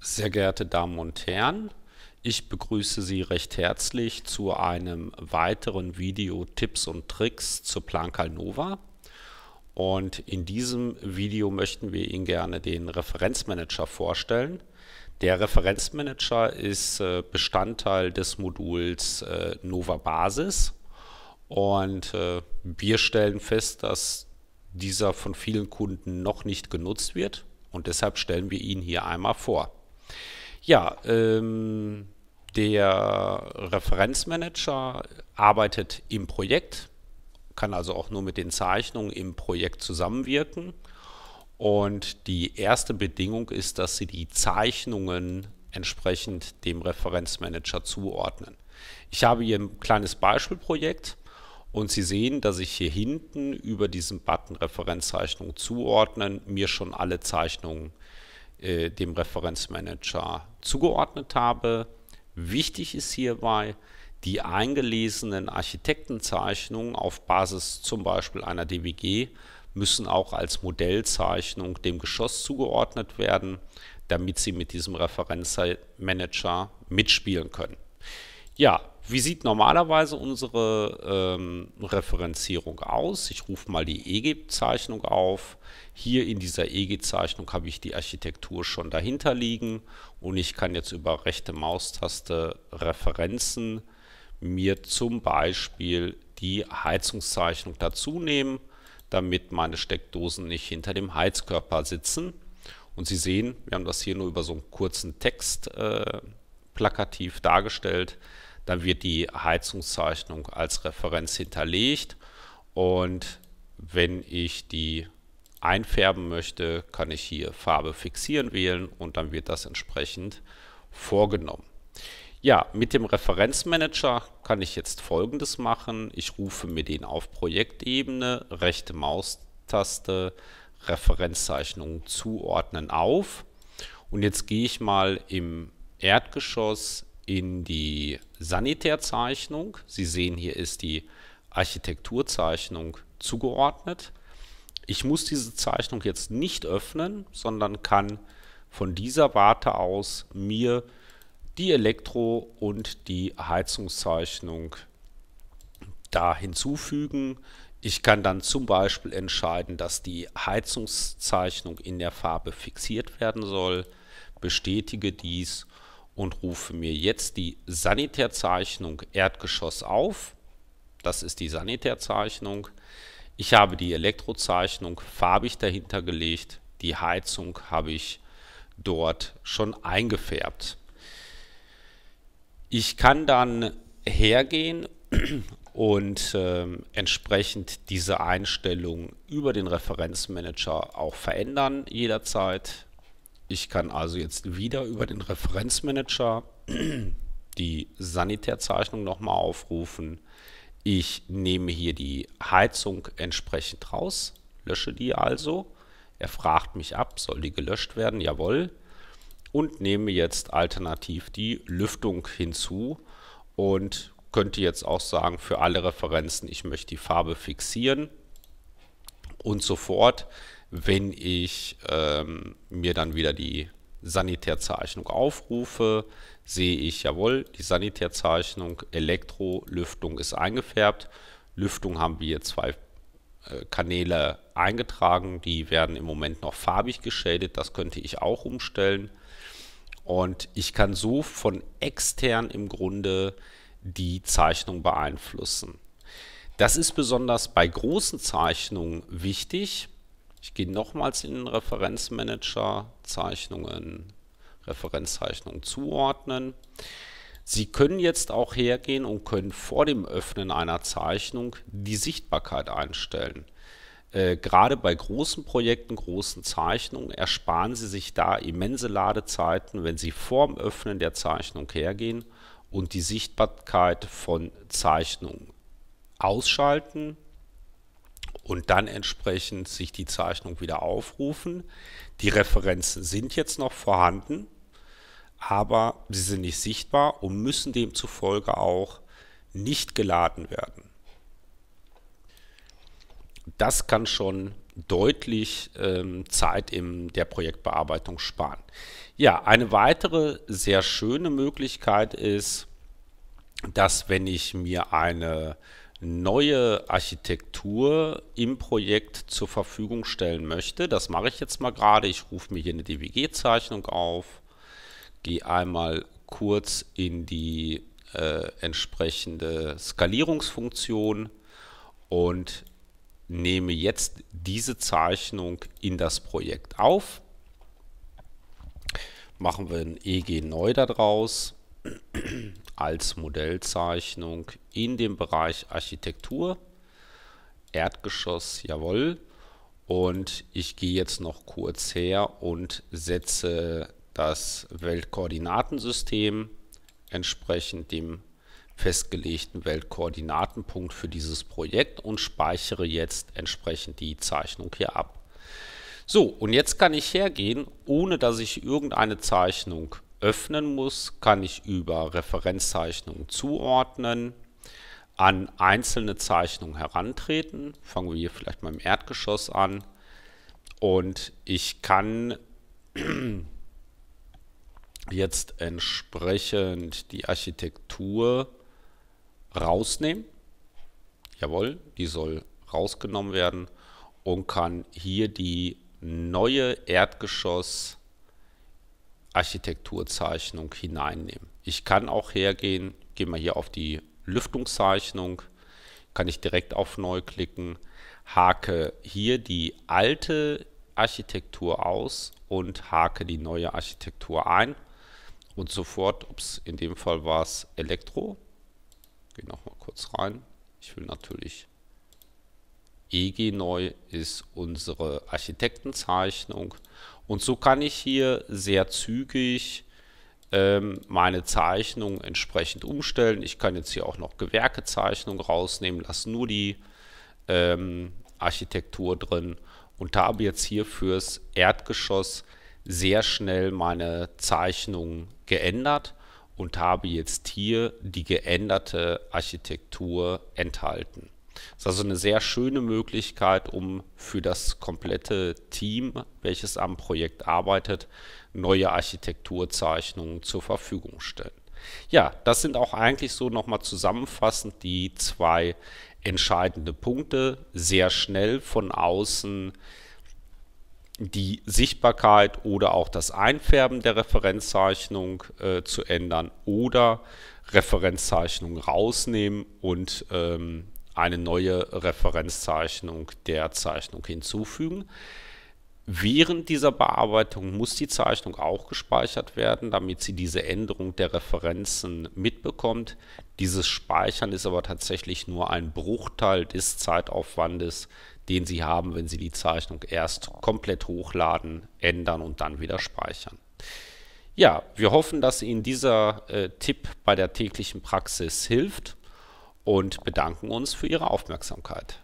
Sehr geehrte Damen und Herren, ich begrüße Sie recht herzlich zu einem weiteren Video Tipps und Tricks zur Plankal Nova. Und in diesem Video möchten wir Ihnen gerne den Referenzmanager vorstellen. Der Referenzmanager ist äh, Bestandteil des Moduls äh, Nova Basis und äh, wir stellen fest, dass dieser von vielen Kunden noch nicht genutzt wird und deshalb stellen wir ihn hier einmal vor. Ja, ähm, der Referenzmanager arbeitet im Projekt, kann also auch nur mit den Zeichnungen im Projekt zusammenwirken. Und die erste Bedingung ist, dass Sie die Zeichnungen entsprechend dem Referenzmanager zuordnen. Ich habe hier ein kleines Beispielprojekt und Sie sehen, dass ich hier hinten über diesen Button Referenzzeichnung zuordnen mir schon alle Zeichnungen äh, dem Referenzmanager zugeordnet habe. Wichtig ist hierbei, die eingelesenen Architektenzeichnungen auf Basis zum Beispiel einer DWG müssen auch als Modellzeichnung dem Geschoss zugeordnet werden, damit sie mit diesem Referenzmanager mitspielen können. Ja, wie sieht normalerweise unsere ähm, Referenzierung aus? Ich rufe mal die EG-Zeichnung auf. Hier in dieser EG-Zeichnung habe ich die Architektur schon dahinter liegen und ich kann jetzt über rechte Maustaste Referenzen mir zum Beispiel die Heizungszeichnung dazu nehmen, damit meine Steckdosen nicht hinter dem Heizkörper sitzen. Und Sie sehen, wir haben das hier nur über so einen kurzen Text äh, plakativ dargestellt. Dann wird die Heizungszeichnung als Referenz hinterlegt und wenn ich die einfärben möchte, kann ich hier Farbe fixieren wählen und dann wird das entsprechend vorgenommen. Ja, mit dem Referenzmanager kann ich jetzt folgendes machen. Ich rufe mir den auf Projektebene, rechte Maustaste, Referenzzeichnung zuordnen auf. Und jetzt gehe ich mal im Erdgeschoss in die Sanitärzeichnung. Sie sehen, hier ist die Architekturzeichnung zugeordnet. Ich muss diese Zeichnung jetzt nicht öffnen, sondern kann von dieser Warte aus mir die Elektro- und die Heizungszeichnung da hinzufügen. Ich kann dann zum Beispiel entscheiden, dass die Heizungszeichnung in der Farbe fixiert werden soll, bestätige dies und und rufe mir jetzt die Sanitärzeichnung Erdgeschoss auf. Das ist die Sanitärzeichnung. Ich habe die Elektrozeichnung farbig dahinter gelegt. Die Heizung habe ich dort schon eingefärbt. Ich kann dann hergehen und äh, entsprechend diese Einstellung über den Referenzmanager auch verändern jederzeit. Ich kann also jetzt wieder über den Referenzmanager die Sanitärzeichnung nochmal aufrufen. Ich nehme hier die Heizung entsprechend raus, lösche die also. Er fragt mich ab, soll die gelöscht werden? Jawohl. Und nehme jetzt alternativ die Lüftung hinzu und könnte jetzt auch sagen, für alle Referenzen, ich möchte die Farbe fixieren und so fort wenn ich ähm, mir dann wieder die Sanitärzeichnung aufrufe, sehe ich, jawohl, die Sanitärzeichnung Elektro-Lüftung ist eingefärbt. Lüftung haben wir zwei äh, Kanäle eingetragen, die werden im Moment noch farbig geschädigt, das könnte ich auch umstellen. Und ich kann so von extern im Grunde die Zeichnung beeinflussen. Das ist besonders bei großen Zeichnungen wichtig, ich gehe nochmals in den Referenzmanager, Zeichnungen, Referenzzeichnungen zuordnen. Sie können jetzt auch hergehen und können vor dem Öffnen einer Zeichnung die Sichtbarkeit einstellen. Äh, gerade bei großen Projekten, großen Zeichnungen ersparen Sie sich da immense Ladezeiten, wenn Sie vor dem Öffnen der Zeichnung hergehen und die Sichtbarkeit von Zeichnungen ausschalten und dann entsprechend sich die Zeichnung wieder aufrufen. Die Referenzen sind jetzt noch vorhanden, aber sie sind nicht sichtbar und müssen demzufolge auch nicht geladen werden. Das kann schon deutlich ähm, Zeit in der Projektbearbeitung sparen. Ja, eine weitere sehr schöne Möglichkeit ist, dass wenn ich mir eine neue Architektur im Projekt zur Verfügung stellen möchte. Das mache ich jetzt mal gerade. Ich rufe mir hier eine DWG-Zeichnung auf, gehe einmal kurz in die äh, entsprechende Skalierungsfunktion und nehme jetzt diese Zeichnung in das Projekt auf. Machen wir ein EG neu daraus als Modellzeichnung in dem Bereich Architektur. Erdgeschoss, jawohl. Und ich gehe jetzt noch kurz her und setze das Weltkoordinatensystem entsprechend dem festgelegten Weltkoordinatenpunkt für dieses Projekt und speichere jetzt entsprechend die Zeichnung hier ab. So, und jetzt kann ich hergehen, ohne dass ich irgendeine Zeichnung öffnen muss, kann ich über Referenzzeichnungen zuordnen, an einzelne Zeichnungen herantreten. Fangen wir hier vielleicht mal im Erdgeschoss an. Und ich kann jetzt entsprechend die Architektur rausnehmen. Jawohl, die soll rausgenommen werden und kann hier die neue Erdgeschoss architektur Architekturzeichnung hineinnehmen. Ich kann auch hergehen, gehe mal hier auf die Lüftungszeichnung, kann ich direkt auf Neu klicken, hake hier die alte Architektur aus und hake die neue Architektur ein und sofort, ups, in dem Fall war es Elektro, gehe nochmal kurz rein, ich will natürlich EG neu ist unsere Architektenzeichnung und so kann ich hier sehr zügig ähm, meine Zeichnung entsprechend umstellen. Ich kann jetzt hier auch noch Gewerkezeichnung rausnehmen, lasse nur die ähm, Architektur drin und habe jetzt hier fürs Erdgeschoss sehr schnell meine Zeichnung geändert und habe jetzt hier die geänderte Architektur enthalten. Das ist also eine sehr schöne Möglichkeit, um für das komplette Team, welches am Projekt arbeitet, neue Architekturzeichnungen zur Verfügung stellen. Ja, das sind auch eigentlich so nochmal zusammenfassend die zwei entscheidenden Punkte. Sehr schnell von außen die Sichtbarkeit oder auch das Einfärben der Referenzzeichnung äh, zu ändern oder Referenzzeichnung rausnehmen und ähm, eine neue Referenzzeichnung der Zeichnung hinzufügen. Während dieser Bearbeitung muss die Zeichnung auch gespeichert werden, damit sie diese Änderung der Referenzen mitbekommt. Dieses Speichern ist aber tatsächlich nur ein Bruchteil des Zeitaufwandes, den Sie haben, wenn Sie die Zeichnung erst komplett hochladen, ändern und dann wieder speichern. Ja, wir hoffen, dass Ihnen dieser äh, Tipp bei der täglichen Praxis hilft und bedanken uns für Ihre Aufmerksamkeit.